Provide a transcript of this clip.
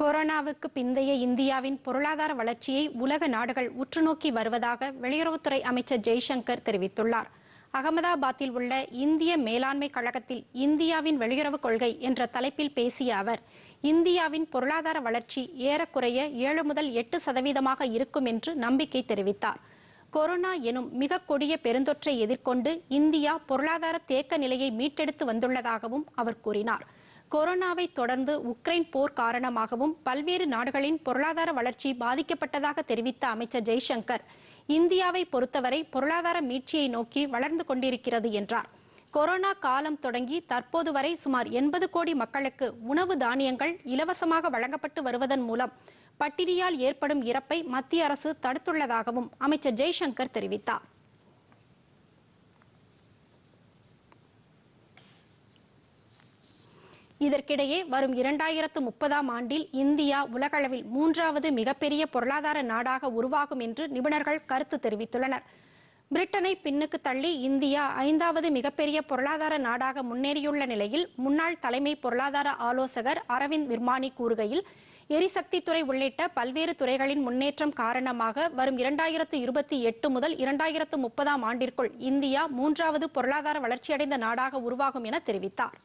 கொரோனாவுக்கு பிந்தைய இந்தியாவின் பொருளாதார வளர்ச்சியை உலக நாடுகள் உற்றுநோக்கி வருவதாக வெளியுறவுத்துறை அமைச்சர் ஜெய்சங்கர் தெரிவித்துள்ளார் அகமதாபாத்தில் உள்ள இந்திய மேலாண்மை கழகத்தில் இந்தியாவின் வெளியுறவு கொள்கை என்ற தலைப்பில் பேசிய அவர் இந்தியாவின் பொருளாதார வளர்ச்சி ஏறக்குறைய ஏழு முதல் எட்டு சதவீதமாக இருக்கும் என்று நம்பிக்கை தெரிவித்தார் கொரோனா எனும் மிக கொடிய பெருந்தொற்றை எதிர்கொண்டு இந்தியா பொருளாதார தேக்க நிலையை மீட்டெடுத்து வந்துள்ளதாகவும் அவர் கூறினார் கொரோனாவை தொடர்ந்து உக்ரைன் போர் காரணமாகவும் பல்வேறு நாடுகளின் பொருளாதார வளர்ச்சி பாதிக்கப்பட்டதாக தெரிவித்த அமைச்சர் ஜெய்சங்கர் இந்தியாவை பொறுத்தவரை பொருளாதார மீட்சியை நோக்கி வளர்ந்து கொண்டிருக்கிறது என்றார் கொரோனா காலம் தொடங்கி தற்போது வரை சுமார் எண்பது கோடி மக்களுக்கு உணவு தானியங்கள் இலவசமாக வழங்கப்பட்டு வருவதன் மூலம் பட்டினியால் ஏற்படும் இறப்பை மத்திய அரசு தடுத்துள்ளதாகவும் அமைச்சர் ஜெய்சங்கர் தெரிவித்தார் இதற்கிடையே வரும் இரண்டாயிரத்து முப்பதாம் ஆண்டில் இந்தியா உலகளவில் மூன்றாவது மிகப்பெரிய பொருளாதார நாடாக உருவாகும் என்று நிபுணர்கள் கருத்து தெரிவித்துள்ளனர் பிரிட்டனை பின்னுக்கு தள்ளி இந்தியா ஐந்தாவது மிகப்பெரிய பொருளாதார நாடாக முன்னேறியுள்ள நிலையில் முன்னாள் தலைமை பொருளாதார ஆலோசகர் அரவிந்த் விர்மானி கூறுகையில் எரிசக்தித்துறை உள்ளிட்ட பல்வேறு துறைகளின் முன்னேற்றம் காரணமாக வரும் இரண்டாயிரத்து இருபத்தி எட்டு முதல் இரண்டாயிரத்து முப்பதாம் ஆண்டிற்குள் இந்தியா மூன்றாவது பொருளாதார வளர்ச்சியடைந்த நாடாக உருவாகும் என தெரிவித்தார்